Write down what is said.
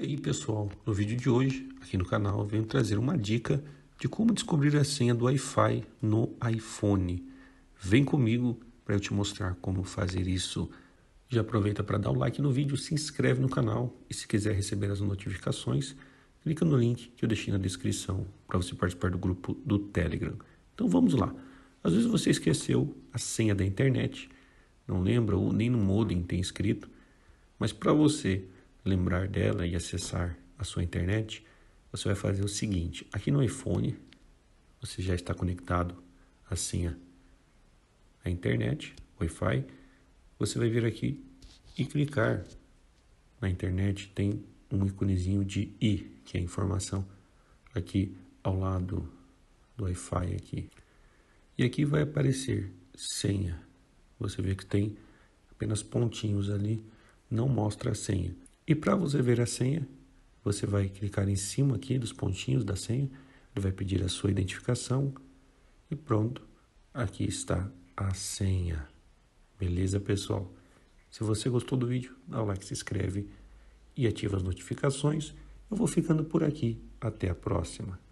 E aí pessoal, no vídeo de hoje, aqui no canal, venho trazer uma dica de como descobrir a senha do Wi-Fi no iPhone. Vem comigo para eu te mostrar como fazer isso. Já aproveita para dar o like no vídeo, se inscreve no canal e se quiser receber as notificações, clica no link que eu deixei na descrição para você participar do grupo do Telegram. Então vamos lá. Às vezes você esqueceu a senha da internet, não lembra ou nem no modem tem escrito, mas para você lembrar dela e acessar a sua internet, você vai fazer o seguinte: aqui no iPhone, você já está conectado à senha à internet, Wi-Fi. Você vai vir aqui e clicar na internet. Tem um íconezinho de i, que é a informação, aqui ao lado do Wi-Fi aqui. E aqui vai aparecer senha. Você vê que tem apenas pontinhos ali, não mostra a senha. E para você ver a senha, você vai clicar em cima aqui dos pontinhos da senha, ele vai pedir a sua identificação e pronto, aqui está a senha. Beleza, pessoal? Se você gostou do vídeo, dá o like, se inscreve e ativa as notificações. Eu vou ficando por aqui. Até a próxima.